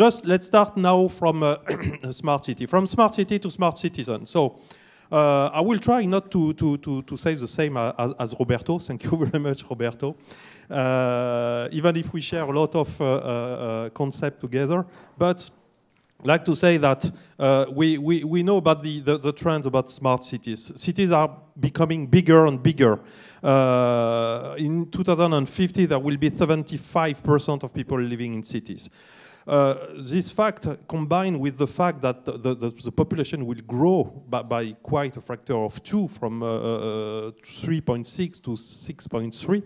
just let's start now from uh, uh, smart city, from smart city to smart citizen. So uh, I will try not to, to, to, to say the same as, as, Roberto. Thank you very much, Roberto. Uh, even if we share a lot of uh, uh, uh concept together, but I'd like to say that we, we, we know about the, the, the trends about smart cities. Cities are becoming bigger and bigger. in 2050, there will be 75% of people living in cities. Uh, this fact combined with the fact that the, the, the population will grow by, by, quite a factor of two from uh, uh, 3.6 to 6.3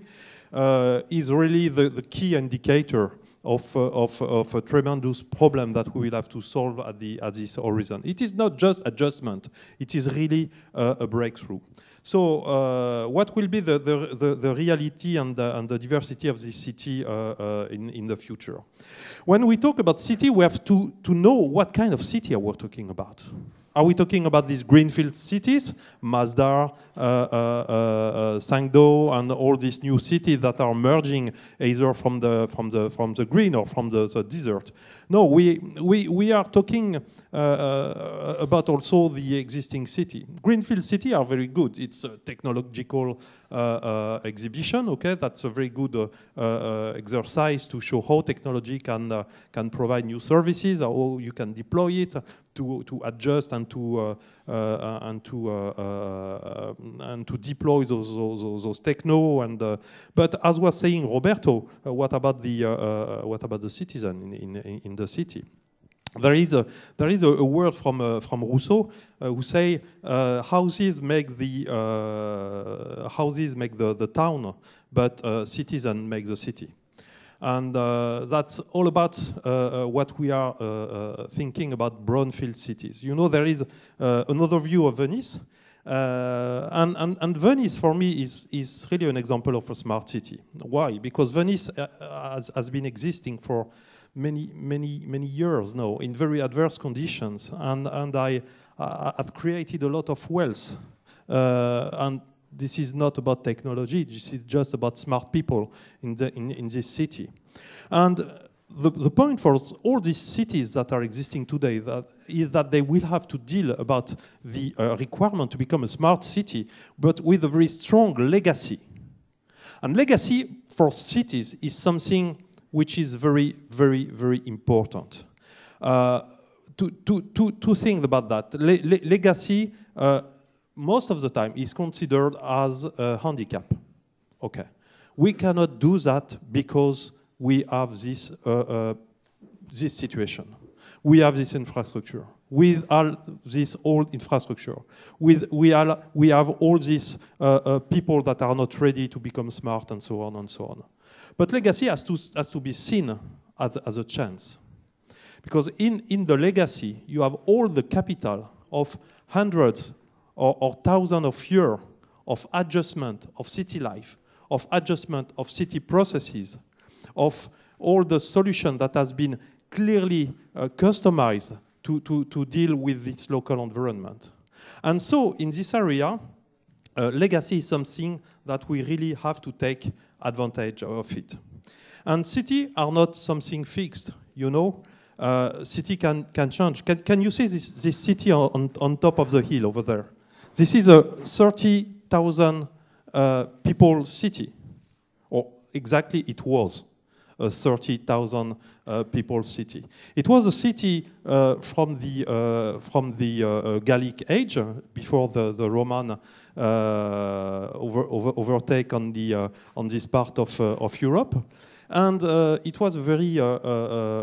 is really the, the key indicator of, uh, of, uh, of a uh, tremendous problem that we will have to solve at, the, at this horizon. It is not just adjustment, it is really a breakthrough. So, uh, what will be the, the, the, the reality and the, and the, diversity of this city uh, uh, in, in the future? When we talk about city, we have to, to know what kind of city are we talking about are we talking about these greenfield cities, Masdar, uh uh, uh, uh, Sangdo, and all these new cities that are merging either from the from the from the green or from the, the desert? No, we we we are talking uh, about also the existing city. Greenfield city are very good. It's a technological exhibition. Okay, that's a very good exercise to show how technology can can provide new services, how you can deploy it, to, to adjust and to uh, uh, and to uh, and to deploy those those, those techno and but as was saying Roberto, what about the what about the citizen in, in, in the city? There is a there is a, a word from uh, from Rousseau uh, who say uh, houses make the houses make the, the town, but citizen make the city. And uh, that's all about uh, uh what we are uh, uh, thinking about brownfield cities. You know, there is uh, another view of Venice. And, and, and, Venice, for me, is, is really an example of a smart city. Why? Because Venice has, has been existing for many, many, many years now in very adverse conditions. And, and I, I have created a lot of wealth. and this is not about technology, this is just about smart people in, the, in, in this city. And the, the point for all these cities that are existing today that, is that they will have to deal about the uh, requirement to become a smart city, but with a very strong legacy. And legacy for cities is something which is very, very, very important. Uh, two, two, two, two things about that. Le le legacy uh, most of the time is considered as a handicap. Okay, we cannot do that because we have this, uh, uh, this situation. We have this infrastructure. With all this old infrastructure, with we, all, we have all these uh, uh, people that are not ready to become smart and so on and so on. But legacy has to, has to be seen as, as a chance. Because in, in the legacy, you have all the capital of hundreds or, or thousands of years of adjustment of city life, of adjustment of city processes, of all the solution that has been clearly uh, customized to, to, to deal with this local environment. And so in this area, uh, legacy is something that we really have to take advantage of it. And cities are not something fixed, you know. Uh, city can, can change. Can, can you see this, this city on, on top of the hill over there? This is a 30,000 uh, people city, or exactly it was a 30,000 uh, people city. It was a city uh, from the, uh, from the uh, uh, Gallic age, before the, the Roman uh, over, over, overtake on, the, on this part of, of Europe. And uh, it was a very uh, uh,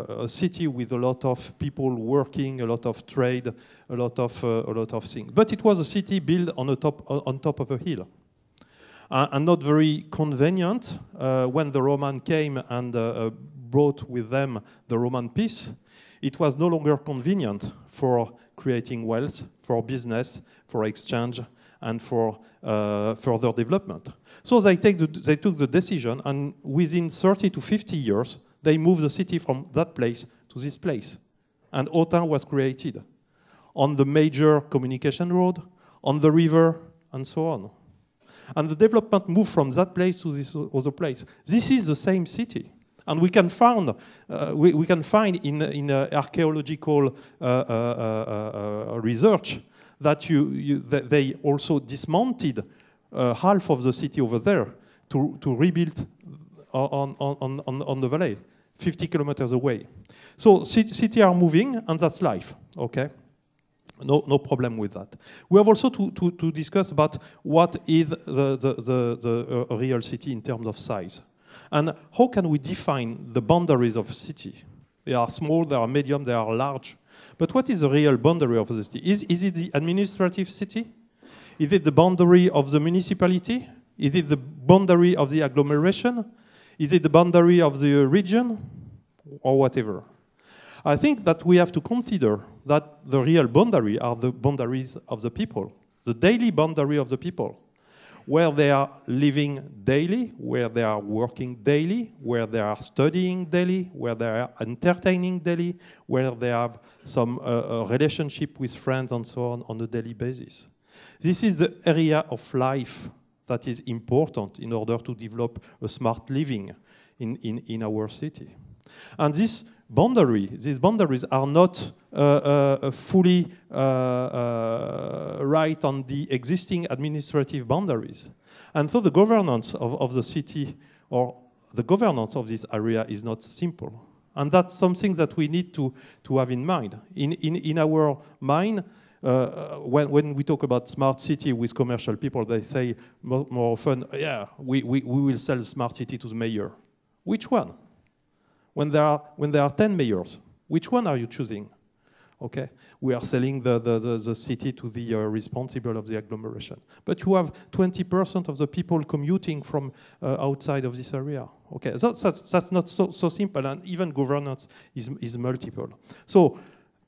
uh, a city with a lot of people working, a lot of trade, a lot of, uh, a lot of things. But it was a city built on, a top, uh, on top of a hill. and not very convenient when the Roman came and brought with them the Roman peace. It was no longer convenient for creating wealth, for business, for exchange, and for uh, further development. So they, take the, they took the decision, and within 30 to 50 years, they moved the city from that place to this place. And OTAN was created on the major communication road, on the river, and so on. And the development moved from that place to this other place. This is the same city. And we can find, uh, we, we, can find in, in uh, archaeological uh, uh, uh, uh research that, you, you, that they also dismounted uh, half of the city over there to, to rebuild on, on, on, on the valley, 50 kilometers away. So cities are moving, and that's life, okay? No, no problem with that. We have also to, to, to discuss about what is the, the, the, the uh, real city in terms of size. And how can we define the boundaries of a city? They are small, they are medium, they are large. But what is the real boundary of the city? Is, is it the administrative city? Is it the boundary of the municipality? Is it the boundary of the agglomeration? Is it the boundary of the region? Or whatever. I think that we have to consider that the real boundary are the boundaries of the people, the daily boundary of the people where they are living daily, where they are working daily, where they are studying daily, where they are entertaining daily, where they have some uh, uh, relationship with friends and so on on a daily basis. This is the area of life that is important in order to develop a smart living in, in, in our city. And this boundary. These boundaries are not uh, uh, uh, fully right on the existing administrative boundaries. And so the governance of, of the city or the governance of this area is not simple. And that's something that we need to, to have in mind. In, in, in our mind, uh, when, when we talk about smart city with commercial people, they say more, more often, yeah, we, we, we will sell smart city to the mayor. Which one? when there are, when there are 10 mayors, which one are you choosing? Okay, we are selling the, the, the, the city to the uh, responsible of the agglomeration. But you have 20% of the people commuting from uh, outside of this area. Okay, that, that's, that's not so, so simple, and even governance is, is multiple. So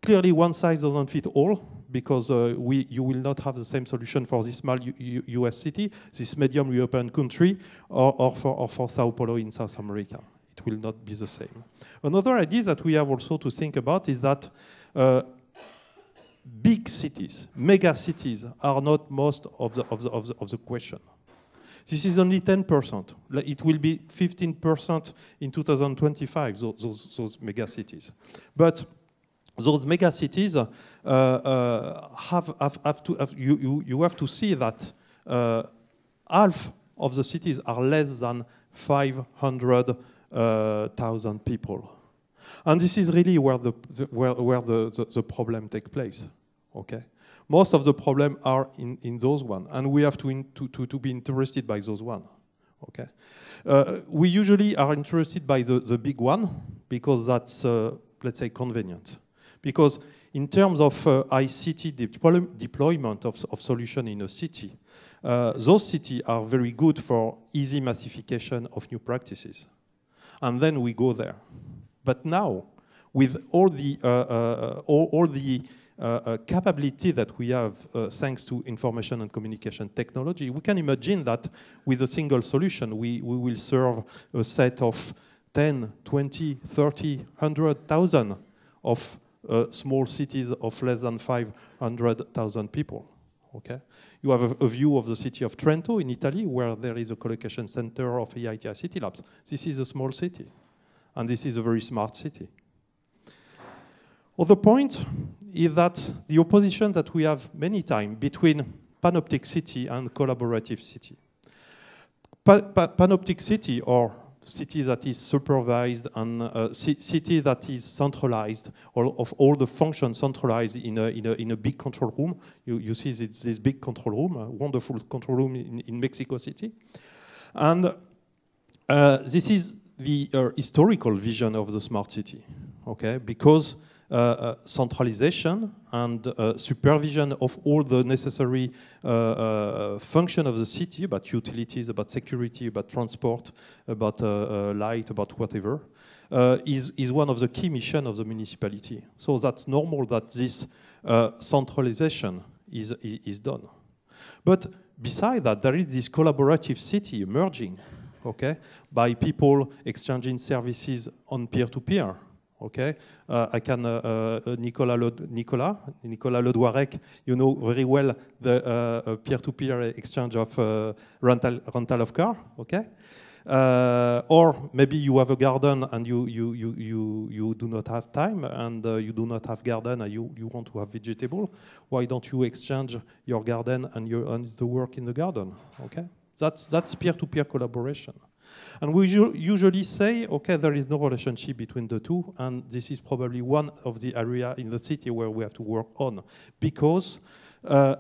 clearly one size doesn't fit all because uh, we, you will not have the same solution for this small U U US city, this medium European country, or, or, for, or for Sao Paulo in South America it will not be the same. Another idea that we have also to think about is that uh, big cities, mega cities, are not most of the, of the, of the, of the question. This is only 10%. It will be 15% in 2025, those, those, those mega cities. But those mega cities uh, uh, have, have, have, to, have, you, you, you have to see that uh, half of the cities are less than 500 uh, thousand people. And this is really where the, the where, where the, the, the problem takes place. Okay, most of the problem are in, in those one, and we have to, in, to, to, to be interested by those one. Okay, uh, we usually are interested by the, the big one because that's uh, let's say convenient. Because in terms of uh, ICT deploy deployment of, of solution in a city, uh, those cities are very good for easy massification of new practices and then we go there. But now, with all the, uh, uh, all, all, the uh, uh capability that we have uh, thanks to information and communication technology, we can imagine that with a single solution, we, we will serve a set of 10, 20, 30, 100,000 of uh, small cities of less than 500,000 people. Okay? You have a, a, view of the city of Trento in Italy, where there is a collocation center of EITI City Labs. This is a small city, and this is a very smart city. Other point is that the opposition that we have many times between panoptic city and collaborative city. Pa pa panoptic city, or city that is supervised and uh, city that is centralized, all of all the functions centralized in a, in a, in a big control room. You, you see this, this big control room, a wonderful control room in, in Mexico City. And uh, this is the uh, historical vision of the smart city, okay? Because uh, uh, centralization and uh, supervision of all the necessary function of the city, about utilities, about security, about transport, about light, about whatever, is, is one of the key mission of the municipality. So that's normal that this centralization is, is done. But beside that, there is this collaborative city emerging, okay, by people exchanging services on peer-to-peer. peer to peer Okay, uh, I can uh, uh, Nicolas Le, Nicolas Nicolas Ledoirec, you know very well the peer-to-peer exchange of rental rental of car. Okay, uh, or maybe you have a garden and you, you, you, you, you do not have time and uh, you do not have garden and you, you want to have vegetable. Why don't you exchange your garden and, your, and the work in the garden? Okay, that's that's peer-to-peer -peer collaboration. And we usually say, okay, there is no relationship between the two, and this is probably one of the area in the city where we have to work on, because uh,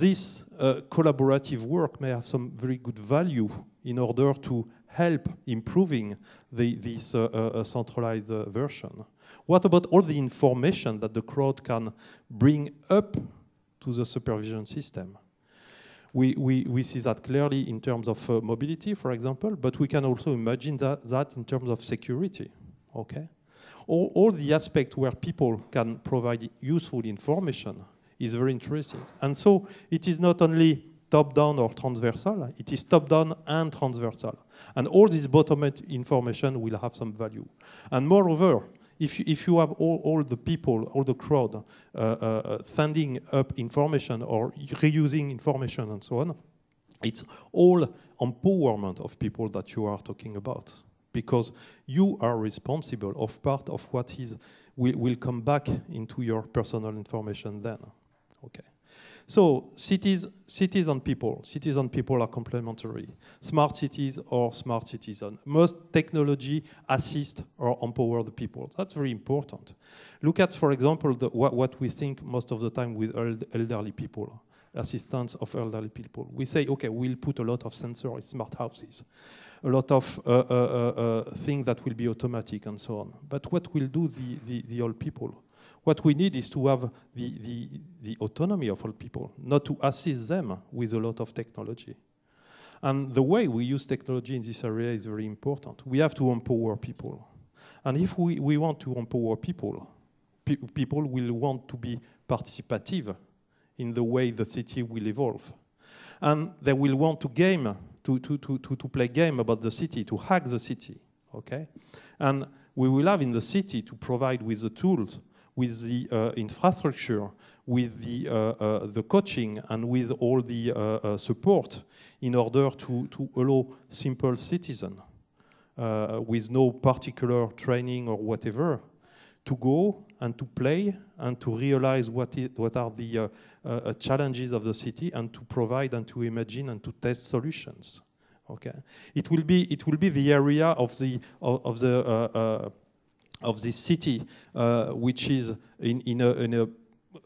this uh, collaborative work may have some very good value in order to help improving the, this uh, uh, uh centralized uh, version. What about all the information that the crowd can bring up to the supervision system? We, we, we see that clearly in terms of uh, mobility, for example, but we can also imagine that, that in terms of security, okay? All, all the aspects where people can provide useful information is very interesting. And so it is not only top-down or transversal, it is top-down and transversal. And all this bottom-up information will have some value. And moreover, if you, if you have all, all the people, all the crowd uh, uh, uh, sending up information or reusing information and so on, it's all empowerment of people that you are talking about because you are responsible of part of what is will, will come back into your personal information then. Okay. So cities, cities and people, cities and people are complementary. Smart cities or smart citizen. Most technology assist or empower the people? That's very important. Look at, for example, the, what, what we think most of the time with elderly people assistance of elderly people. We say, okay, we'll put a lot of sensors in smart houses, a lot of uh, uh, uh, uh things that will be automatic and so on. But what will do the, the, the, old people? What we need is to have the, the, the autonomy of all people, not to assist them with a lot of technology. And the way we use technology in this area is very important. We have to empower people. And if we, we want to empower people, pe people will want to be participative in the way the city will evolve. And they will want to game, to, to, to, to, play game about the city, to hack the city, okay? And we will have in the city to provide with the tools with the uh, infrastructure, with the, uh, uh, the coaching, and with all the uh, uh, support in order to, to allow simple citizens, uh, with no particular training or whatever to go and to play and to realize what, is, what are the challenges of the city and to provide and to imagine and to test solutions. Okay, it will be it will be the area of the of, of the of this city, uh, which is in, in a, in a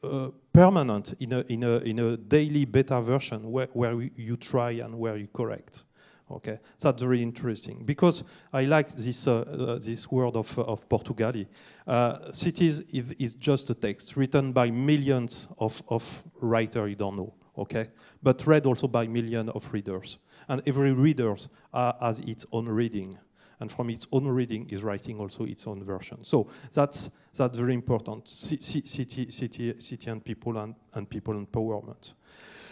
uh, permanent in a, in, a, in a daily beta version where, where you try and where you correct. Okay, that's very interesting because I like this, uh, uh, this word of, uh, of Portugali. Uh, cities is, is, just a text written by millions of, of writers you don't know, okay, but read also by millions of readers. And every reader has its own reading and from its own reading is writing also its own version. So that's, that's very important, city, city, city and people and, and people empowerment.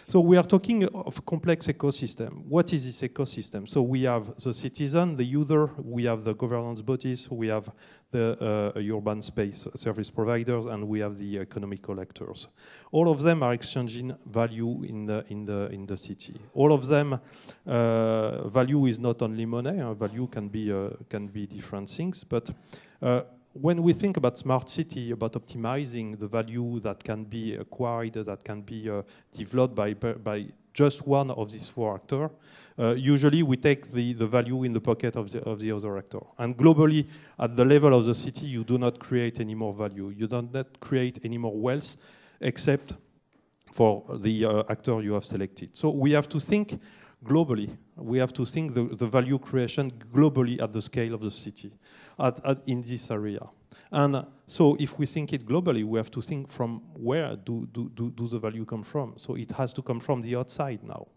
So we are talking of complex ecosystem. What is this ecosystem? So we have the citizen, the user, we have the governance bodies, we have the uh, urban space service providers, and we have the economical actors. All of them are exchanging value in the, in the, in the city. All of them, uh, value is not only money, uh, value can be, uh, can be different things, but uh, when we think about smart city, about optimizing the value that can be acquired, that can be uh, developed by, by just one of these four actors, uh, usually we take the, the value in the pocket of the, of the other actor. And globally, at the level of the city, you do not create any more value. You do not create any more wealth except for the uh, actor you have selected. So we have to think globally. We have to think the, the value creation globally at the scale of the city, at, at, in this area. And uh, so if we think it globally, we have to think from where do, do, do, do the value come from? So it has to come from the outside now.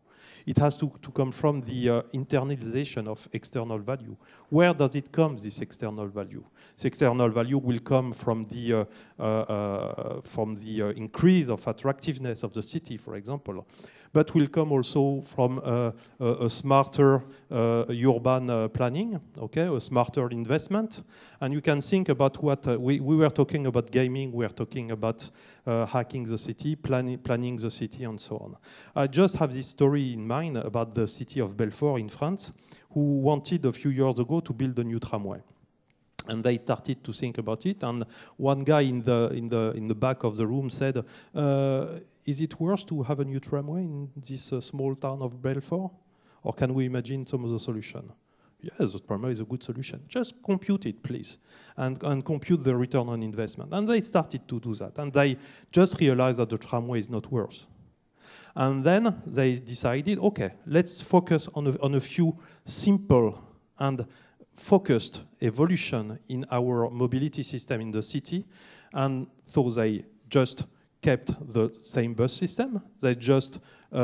It has to, to come from the uh, internalization of external value. Where does it come, this external value? This external value will come from the, uh, uh, uh from the uh, increase of attractiveness of the city, for example, but will come also from a, uh, uh, a smarter uh, urban planning, okay, a smarter investment. And you can think about what we, we were talking about gaming, we are talking about hacking the city, planning, planning the city, and so on. I just have this story in mind about the city of Belfort in France, who wanted a few years ago to build a new tramway and they started to think about it. And one guy in the in the in the back of the room said, uh, is it worse to have a new tramway in this uh, small town of Belfort? Or can we imagine some other solution? Yes, the tramway is a good solution. Just compute it, please, and, and compute the return on investment. And they started to do that. And they just realized that the tramway is not worse. And then they decided, okay, let's focus on a, on a few simple and focused evolution in our mobility system in the city. And so they just kept the same bus system. They just uh, uh,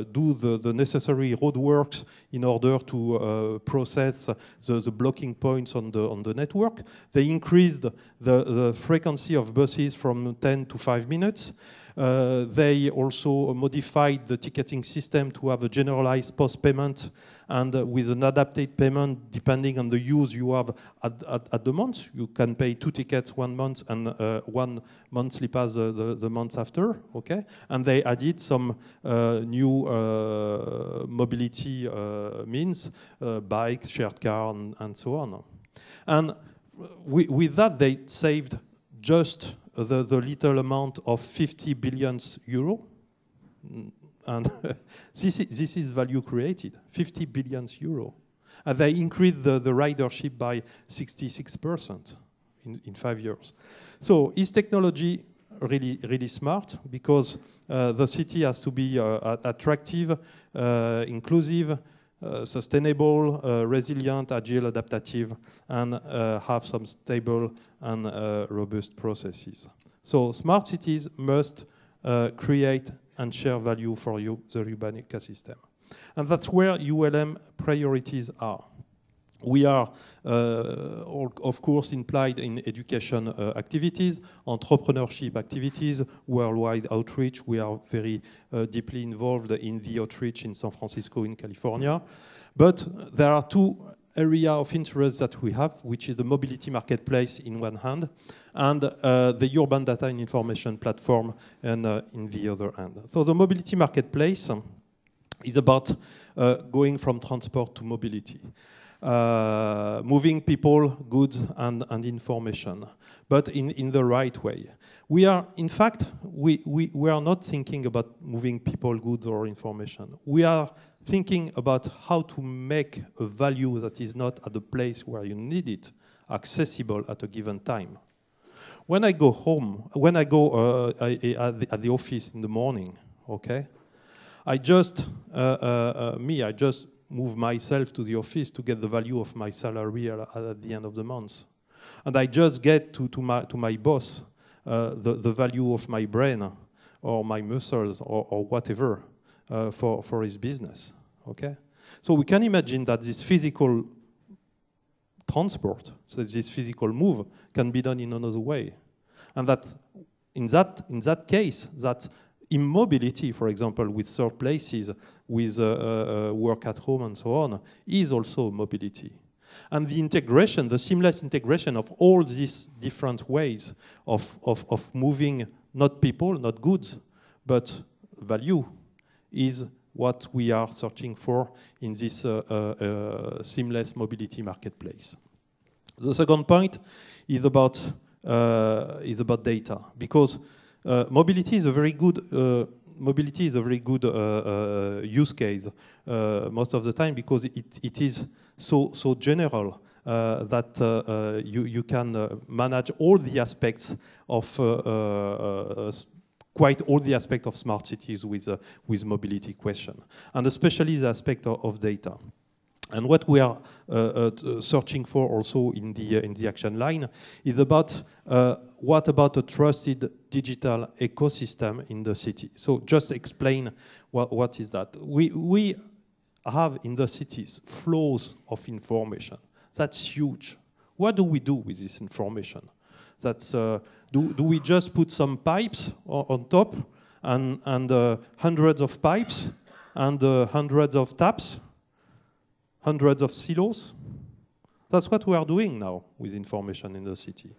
uh, do the, the necessary roadworks in order to uh, process the, the, blocking points on the, on the network. They increased the, the frequency of buses from 10 to 5 minutes. Uh, they also modified the ticketing system to have a generalized post-payment and uh, with an adapted payment depending on the use you have at, at, at the month. You can pay two tickets one month and uh, one monthly pass the, uh, the, the, month after, okay? And they added some uh, new uh, mobility means, bikes, shared car, and, and, so on. And with that, they saved just the, the little amount of 50 billion euro. Mm, and this, is, this is value created, 50 billion euro. And they increased the, the ridership by 66% in, in five years. So is technology really, really smart? Because uh, the city has to be uh, attractive, uh, inclusive, uh, sustainable, uh, resilient, agile, adaptive, and uh, have some stable and uh, robust processes. So smart cities must uh, create and share value for you, the urban ecosystem. And that's where ULM priorities are. We are, uh, all, of course, implied in education uh, activities, entrepreneurship activities, worldwide outreach. We are very uh, deeply involved in the outreach in San Francisco, in California. But there are two areas of interest that we have, which is the mobility marketplace in one hand, and uh, the urban data and information platform and, uh, in the other hand. So the mobility marketplace is about uh, going from transport to mobility uh, moving people, goods, and, and information, but in, in the right way. We are, in fact, we, we, we are not thinking about moving people, goods, or information. We are thinking about how to make a value that is not at the place where you need it accessible at a given time. When I go home, when I go uh, I, I, at, the, at, the, office in the morning, okay, I just, uh, uh, uh me, I just move myself to the office to get the value of my salary at the end of the month. And I just get to, to, my, to my boss uh, the, the value of my brain or my muscles or, or whatever uh, for, for his business. Okay? So we can imagine that this physical transport, so this physical move, can be done in another way. And that in that, in that case, that immobility, for example, with third places, with uh, uh, uh, work at home and so on, is also mobility. And the integration, the seamless integration of all these different ways of, of, of moving not people, not goods, but value is what we are searching for in this uh, uh, uh seamless mobility marketplace. The second point is about, is about data, because uh, mobility is a very good uh, mobility is a very good uh, use case most of the time because it, it is so so general uh, that uh, uh, you, you can manage all the aspects of quite all the aspects of smart cities with, with mobility question, and especially the aspect of, of data. And what we are uh, uh, uh, searching for also in the, uh, in the action line is about uh, what about a trusted digital ecosystem in the city. So just explain what, what is that. We, we have in the cities flows of information. That's huge. What do we do with this information? That's, uh, do, do we just put some pipes on top and, and hundreds of pipes and hundreds of taps hundreds of silos. That's what we are doing now with information in the city.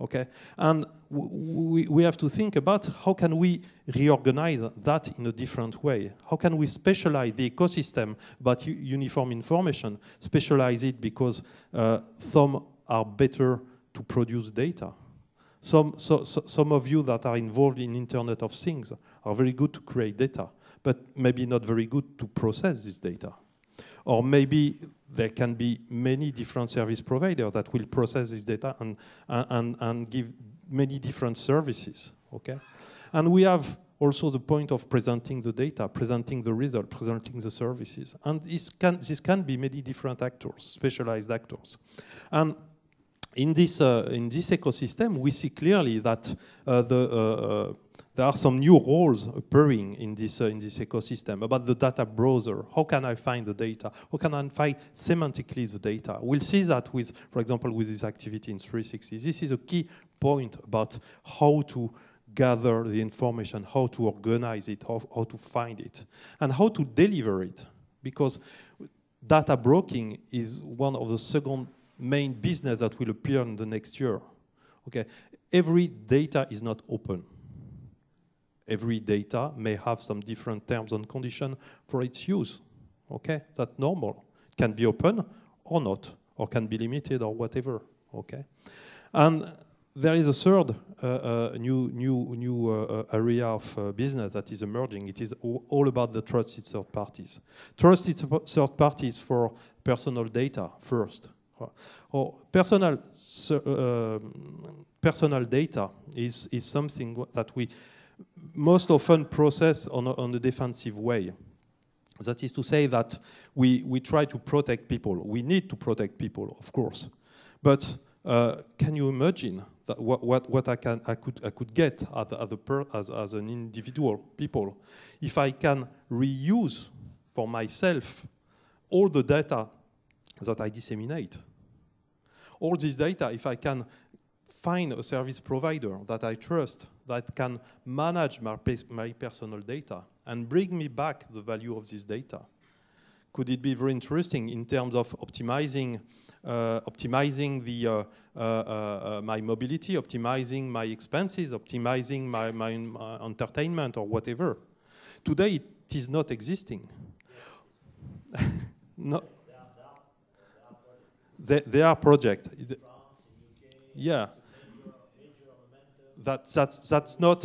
Okay, and we, we have to think about how can we reorganize that in a different way. How can we specialize the ecosystem but uniform information? Specialize it because uh, some are better to produce data. Some, so, so, some of you that are involved in Internet of Things are very good to create data, but maybe not very good to process this data. Or maybe there can be many different service providers that will process this data and, and, and give many different services, okay? And we have also the point of presenting the data, presenting the result, presenting the services. And this can, this can be many different actors, specialized actors. And in this, uh, in this ecosystem, we see clearly that uh, the, uh, uh, there are some new roles appearing in this, uh, in this ecosystem about the data browser. How can I find the data? How can I find semantically the data? We'll see that with, for example, with this activity in 360. This is a key point about how to gather the information, how to organize it, how, how to find it, and how to deliver it. Because data broking is one of the second main business that will appear in the next year. Okay, every data is not open every data may have some different terms and condition for its use. Okay, that's normal. Can be open or not, or can be limited or whatever. Okay, and there is a third uh, uh, new new new uh, uh area of uh, business that is emerging. It is all about the trusted third parties. Trusted third parties for personal data first. Uh, or personal um, personal data is is something that we most often process on, on the defensive way. That is to say that we, we try to protect people. We need to protect people, of course. But uh, can you imagine that what, what, what I, can, I, could, I could get as, as, a per, as, as an individual people if I can reuse for myself all the data that I disseminate? All this data, if I can find a service provider that I trust that can manage my, my personal data and bring me back the value of this data? Could it be very interesting in terms of optimizing, uh, optimizing the, uh, uh, uh my mobility, optimizing my expenses, optimizing my, my, my entertainment or whatever? Today it is not existing. no. They, they are project. Yeah that, that's, that's, not,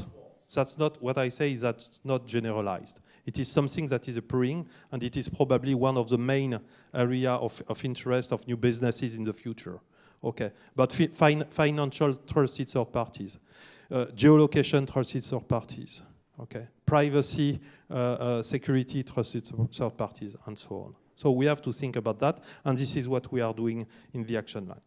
that's not what I say, that's not generalized. It is something that is appearing, and it is probably one of the main area of, of interest of new businesses in the future. Okay, but fin financial trusted third parties, uh, geolocation trusted third parties, okay, privacy, uh, uh, security trusted third parties, and so on. So we have to think about that, and this is what we are doing in the action line.